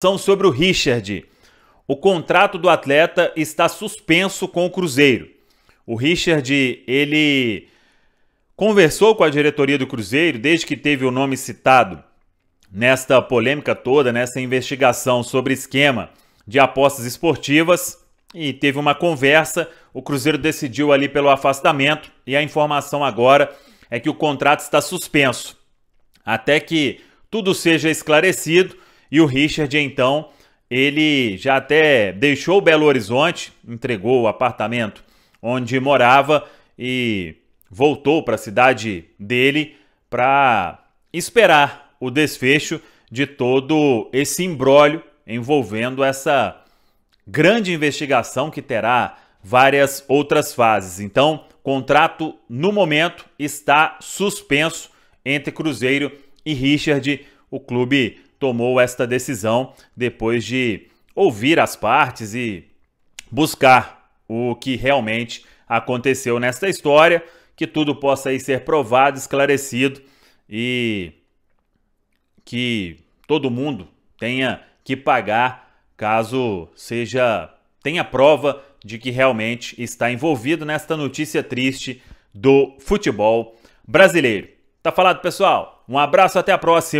são sobre o Richard. O contrato do atleta está suspenso com o Cruzeiro. O Richard, ele conversou com a diretoria do Cruzeiro desde que teve o nome citado nesta polêmica toda, nessa investigação sobre esquema de apostas esportivas e teve uma conversa. O Cruzeiro decidiu ali pelo afastamento e a informação agora é que o contrato está suspenso até que tudo seja esclarecido e o Richard, então, ele já até deixou Belo Horizonte, entregou o apartamento onde morava e voltou para a cidade dele para esperar o desfecho de todo esse imbróglio envolvendo essa grande investigação que terá várias outras fases. Então, contrato no momento está suspenso entre Cruzeiro e Richard. O clube tomou esta decisão depois de ouvir as partes e buscar o que realmente aconteceu nesta história, que tudo possa aí ser provado, esclarecido e que todo mundo tenha que pagar caso seja tenha prova de que realmente está envolvido nesta notícia triste do futebol brasileiro. Tá falado, pessoal? Um abraço, até a próxima.